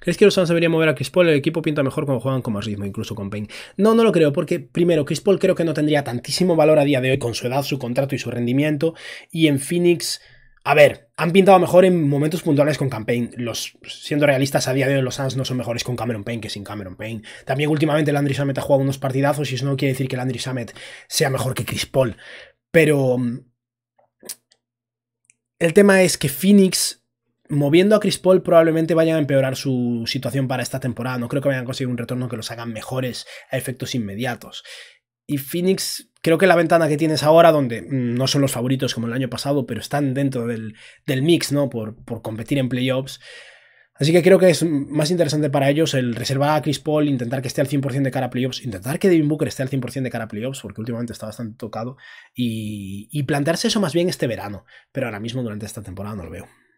¿Crees que los Suns deberían mover a Chris Paul? El equipo pinta mejor cuando juegan con más ritmo, incluso con Payne. No, no lo creo, porque primero, Chris Paul creo que no tendría tantísimo valor a día de hoy con su edad, su contrato y su rendimiento. Y en Phoenix, a ver, han pintado mejor en momentos puntuales con Campaign. Los, siendo realistas, a día de hoy los Suns no son mejores con Cameron Payne que sin Cameron Payne. También últimamente Landry Samet ha jugado unos partidazos y eso no quiere decir que Landry Samet sea mejor que Chris Paul. Pero mm, el tema es que Phoenix moviendo a Chris Paul probablemente vayan a empeorar su situación para esta temporada. No creo que vayan a conseguir un retorno que los hagan mejores a efectos inmediatos. Y Phoenix, creo que la ventana que tienes ahora, donde mm, no son los favoritos como el año pasado, pero están dentro del, mix, ¿no? Por, por competir en playoffs. Así que creo que es más interesante para ellos el reservar a Chris Paul, intentar que esté al 100% de cara a playoffs, intentar que Devin Booker esté al 100% de cara a playoffs, porque últimamente está bastante tocado, y, y plantearse eso más bien este verano. Pero ahora mismo durante esta temporada no lo veo.